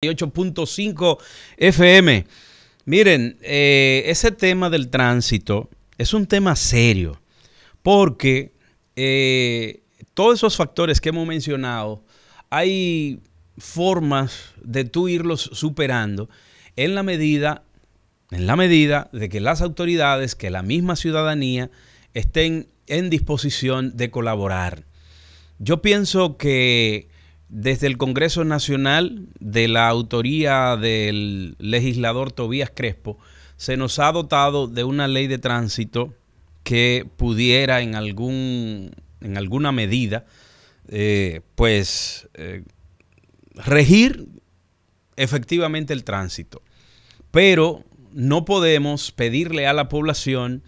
8.5 FM. Miren, eh, ese tema del tránsito es un tema serio, porque eh, todos esos factores que hemos mencionado, hay formas de tú irlos superando en la medida, en la medida de que las autoridades, que la misma ciudadanía estén en disposición de colaborar. Yo pienso que desde el Congreso Nacional, de la autoría del legislador Tobías Crespo, se nos ha dotado de una ley de tránsito que pudiera en, algún, en alguna medida, eh, pues, eh, regir efectivamente el tránsito. Pero no podemos pedirle a la población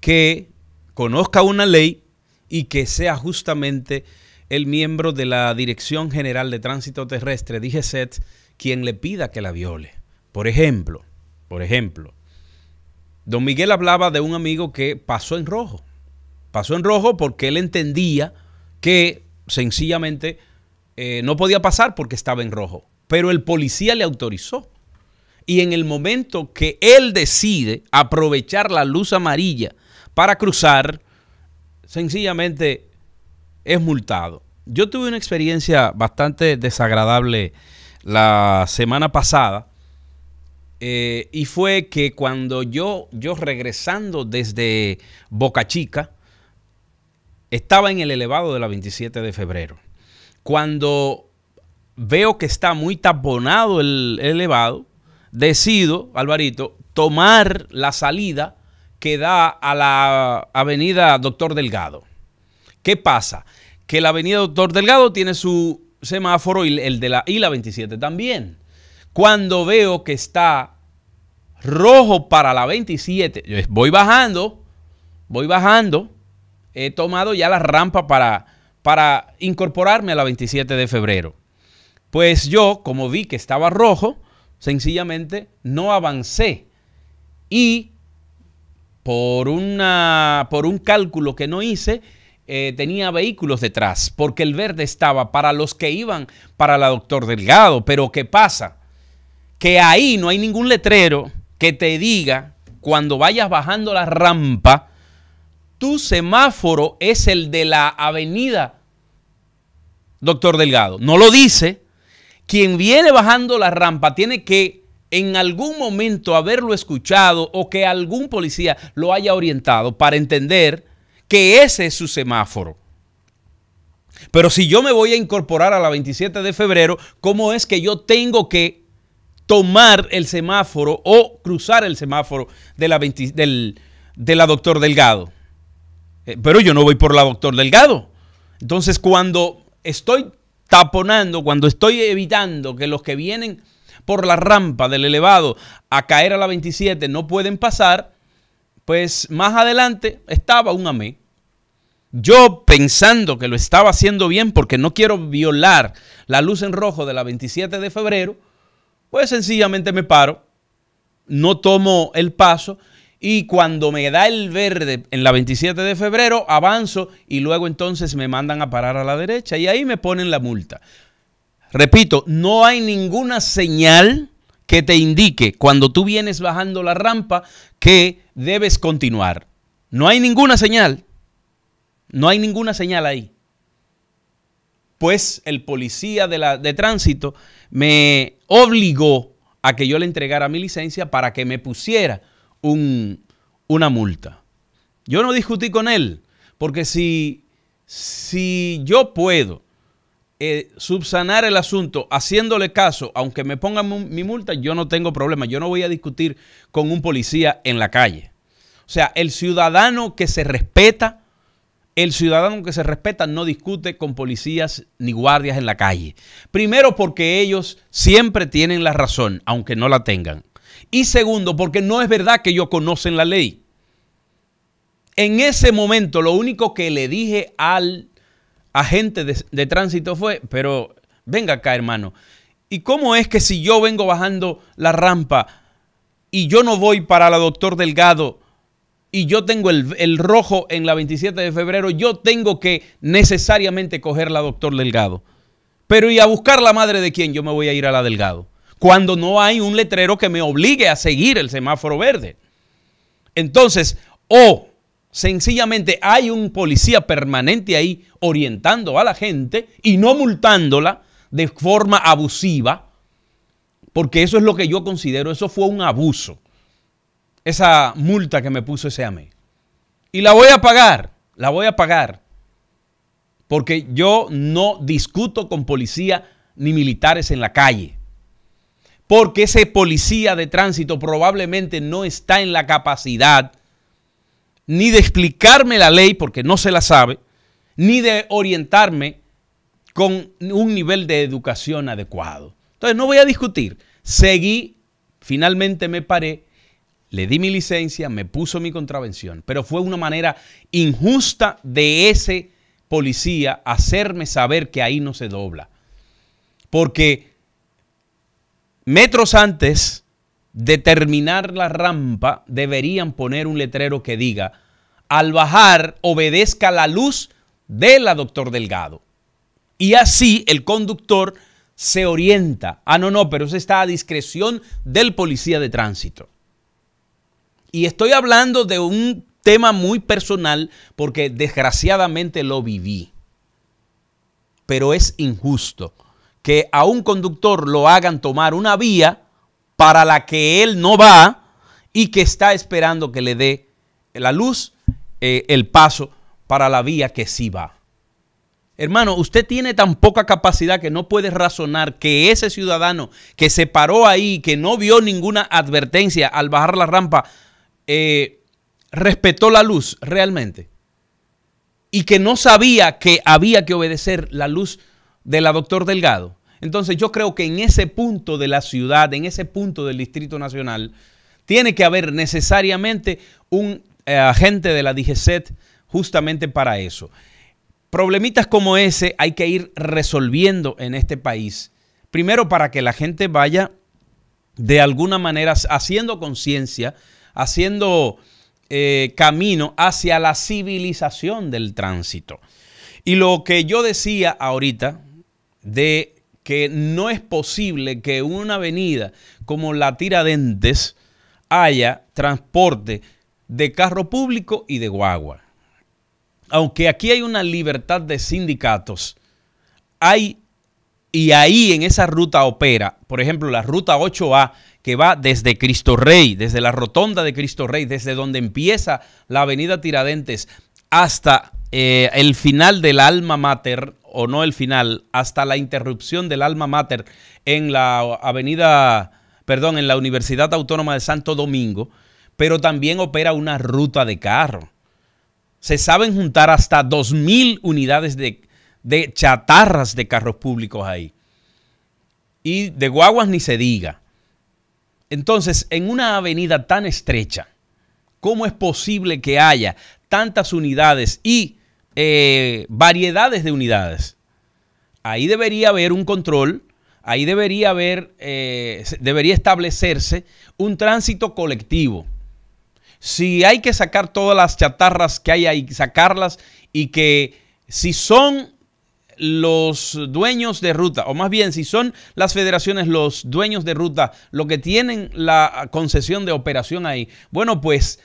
que conozca una ley y que sea justamente el miembro de la Dirección General de Tránsito Terrestre, DGCET, quien le pida que la viole. Por ejemplo, por ejemplo, don Miguel hablaba de un amigo que pasó en rojo. Pasó en rojo porque él entendía que sencillamente eh, no podía pasar porque estaba en rojo. Pero el policía le autorizó. Y en el momento que él decide aprovechar la luz amarilla para cruzar, sencillamente es multado. Yo tuve una experiencia bastante desagradable la semana pasada. Eh, y fue que cuando yo, yo regresando desde Boca Chica, estaba en el elevado de la 27 de febrero. Cuando veo que está muy taponado el, elevado, decido, Alvarito, tomar la salida que da a la avenida Doctor Delgado. ¿Qué pasa? que la avenida Doctor Delgado tiene su semáforo y el de la y 27 también. Cuando veo que está rojo para la 27, voy bajando, voy bajando, he tomado ya la rampa para, para incorporarme a la 27 de febrero. Pues yo, como vi que estaba rojo, sencillamente no avancé y por, una, por un cálculo que no hice, eh, tenía vehículos detrás, porque el verde estaba para los que iban para la doctor Delgado. Pero ¿qué pasa? Que ahí no hay ningún letrero que te diga cuando vayas bajando la rampa, tu semáforo es el de la avenida Doctor Delgado. No lo dice. Quien viene bajando la rampa tiene que en algún momento haberlo escuchado o que algún policía lo haya orientado para entender que ese es su semáforo. Pero si yo me voy a incorporar a la 27 de febrero, ¿cómo es que yo tengo que tomar el semáforo o cruzar el semáforo de la, de la doctor Delgado? Eh, pero yo no voy por la doctor Delgado. Entonces, cuando estoy taponando, cuando estoy evitando que los que vienen por la rampa del elevado a caer a la 27 no pueden pasar, pues más adelante estaba un amén. Yo pensando que lo estaba haciendo bien porque no quiero violar la luz en rojo de la 27 de febrero, pues sencillamente me paro, no tomo el paso y cuando me da el verde en la 27 de febrero avanzo y luego entonces me mandan a parar a la derecha y ahí me ponen la multa. Repito, no hay ninguna señal que te indique cuando tú vienes bajando la rampa que debes continuar. No hay ninguna señal. No hay ninguna señal ahí. Pues el policía de, la, de tránsito me obligó a que yo le entregara mi licencia para que me pusiera un, una multa. Yo no discutí con él, porque si, si yo puedo eh, subsanar el asunto haciéndole caso, aunque me pongan mi multa, yo no tengo problema. Yo no voy a discutir con un policía en la calle. O sea, el ciudadano que se respeta, el ciudadano que se respeta no discute con policías ni guardias en la calle. Primero porque ellos siempre tienen la razón, aunque no la tengan. Y segundo, porque no es verdad que ellos conocen la ley. En ese momento, lo único que le dije al agente de, tránsito fue, pero venga acá hermano, ¿y cómo es que si yo vengo bajando la rampa y yo no voy para la doctor Delgado y yo tengo el, el rojo en la 27 de febrero, yo tengo que necesariamente coger la doctor Delgado? Pero ¿y a buscar la madre de quién? Yo me voy a ir a la Delgado. Cuando no hay un letrero que me obligue a seguir el semáforo verde. Entonces, o Sencillamente hay un policía permanente ahí orientando a la gente y no multándola de forma abusiva, porque eso es lo que yo considero, eso fue un abuso, esa multa que me puso ese AME. Y la voy a pagar, la voy a pagar, porque yo no discuto con policía ni militares en la calle, porque ese policía de tránsito probablemente no está en la capacidad ni de explicarme la ley porque no se la sabe, ni de orientarme con un nivel de educación adecuado. Entonces no voy a discutir. Seguí, finalmente me paré, le di mi licencia, me puso mi contravención, pero fue una manera injusta de ese policía hacerme saber que ahí no se dobla. Porque metros antes determinar la rampa deberían poner un letrero que diga, al bajar obedezca la luz de la doctor Delgado. Y así el conductor se orienta. Ah, no, no, pero eso está a discreción del policía de tránsito. Y estoy hablando de un tema muy personal porque desgraciadamente lo viví. Pero es injusto que a un conductor lo hagan tomar una vía para la que él no va y que está esperando que le dé la luz, eh, el paso para la vía que sí va. Hermano, usted tiene tan poca capacidad que no puede razonar que ese ciudadano que se paró ahí, que no vio ninguna advertencia al bajar la rampa, eh, respetó la luz realmente. Y que no sabía que había que obedecer la luz de la doctor Delgado. Entonces yo creo que en ese punto de la ciudad, en ese punto del Distrito Nacional, tiene que haber necesariamente un eh, agente de la DGCET justamente para eso. Problemitas como ese hay que ir resolviendo en este país. Primero para que la gente vaya de alguna manera haciendo conciencia, haciendo eh, camino hacia la civilización del tránsito. Y lo que yo decía ahorita de que no es posible que una avenida como la Tiradentes haya transporte de carro público y de guagua. Aunque aquí hay una libertad de sindicatos, hay y ahí en esa ruta opera, por ejemplo, la ruta 8A que va desde Cristo Rey, desde la rotonda de Cristo Rey, desde donde empieza la avenida Tiradentes hasta eh, el final del alma mater o no el final, hasta la interrupción del alma mater en la avenida, perdón, en la Universidad Autónoma de Santo Domingo, pero también opera una ruta de carro. Se saben juntar hasta 2.000 unidades de, de chatarras de carros públicos ahí. Y de guaguas ni se diga. Entonces, en una avenida tan estrecha, ¿cómo es posible que haya tantas unidades y eh, variedades de unidades. Ahí debería haber un control, ahí debería haber, eh, debería establecerse un tránsito colectivo. Si hay que sacar todas las chatarras que hay ahí, sacarlas y que si son los dueños de ruta, o más bien si son las federaciones los dueños de ruta, lo que tienen la concesión de operación ahí, bueno, pues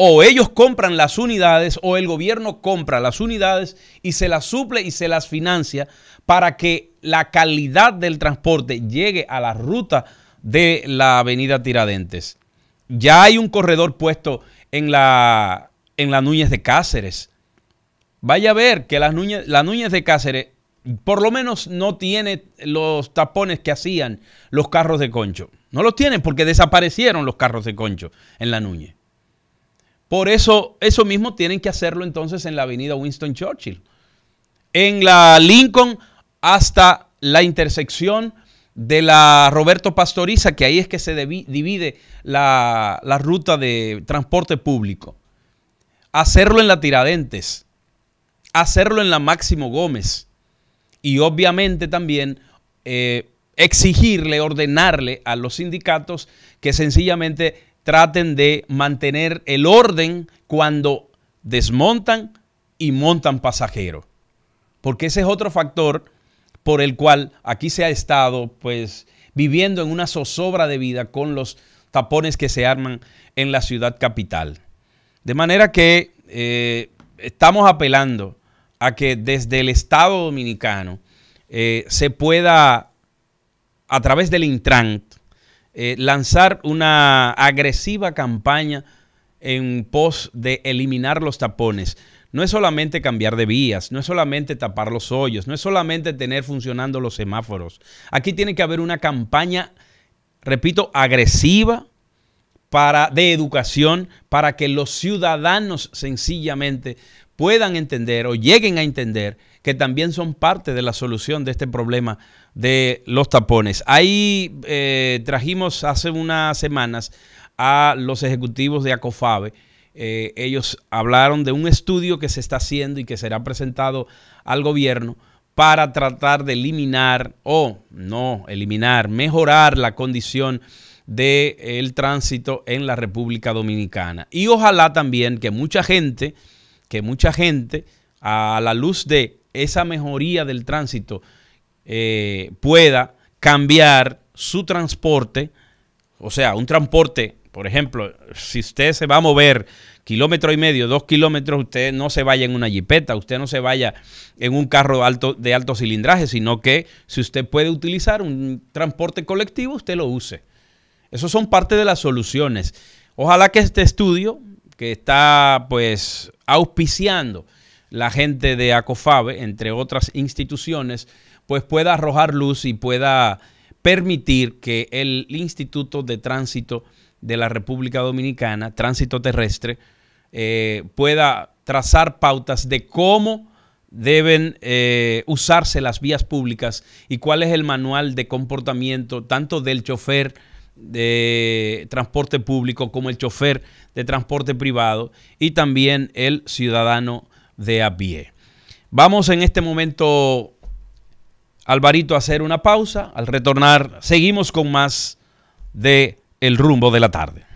o ellos compran las unidades o el gobierno compra las unidades y se las suple y se las financia para que la calidad del transporte llegue a la ruta de la avenida Tiradentes. Ya hay un corredor puesto en la, en la Núñez de Cáceres. Vaya a ver que las la Núñez de Cáceres por lo menos no tiene los tapones que hacían los carros de concho. No los tiene porque desaparecieron los carros de concho en la Núñez. Por eso, eso mismo tienen que hacerlo entonces en la avenida Winston Churchill. En la Lincoln hasta la intersección de la Roberto Pastoriza, que ahí es que se divide la, ruta de transporte público. Hacerlo en la Tiradentes, hacerlo en la Máximo Gómez y obviamente también eh, exigirle, ordenarle a los sindicatos que sencillamente traten de mantener el orden cuando desmontan y montan pasajeros. Porque ese es otro factor por el cual aquí se ha estado pues viviendo en una zozobra de vida con los tapones que se arman en la ciudad capital. De manera que eh, estamos apelando a que desde el Estado dominicano eh, se pueda, a través del Intran, eh, lanzar una agresiva campaña en pos de eliminar los tapones. No es solamente cambiar de vías, no es solamente tapar los hoyos, no es solamente tener funcionando los semáforos. Aquí tiene que haber una campaña, repito, agresiva para, de educación para que los ciudadanos sencillamente puedan entender o lleguen a entender que también son parte de la solución de este problema de los tapones. Ahí eh, trajimos hace unas semanas a los ejecutivos de ACOFABE. Eh, ellos hablaron de un estudio que se está haciendo y que será presentado al gobierno para tratar de eliminar o no eliminar, mejorar la condición del el tránsito en la República Dominicana. Y ojalá también que mucha gente, que mucha gente, a la luz de esa mejoría del tránsito eh, pueda cambiar su transporte, o sea, un transporte, por ejemplo, si usted se va a mover kilómetro y medio, dos kilómetros, usted no se vaya en una jipeta, usted no se vaya en un carro alto, de alto cilindraje, sino que si usted puede utilizar un transporte colectivo, usted lo use. Esas son parte de las soluciones. Ojalá que este estudio, que está pues auspiciando la gente de ACOFABE, entre otras instituciones, pues pueda arrojar luz y pueda permitir que el Instituto de Tránsito de la República Dominicana, Tránsito Terrestre, eh, pueda trazar pautas de cómo deben eh, usarse las vías públicas y cuál es el manual de comportamiento tanto del chofer de transporte público como el chofer de transporte privado y también el ciudadano de a pie. Vamos en este momento, Alvarito, a hacer una pausa. Al retornar, seguimos con más de El rumbo de la tarde.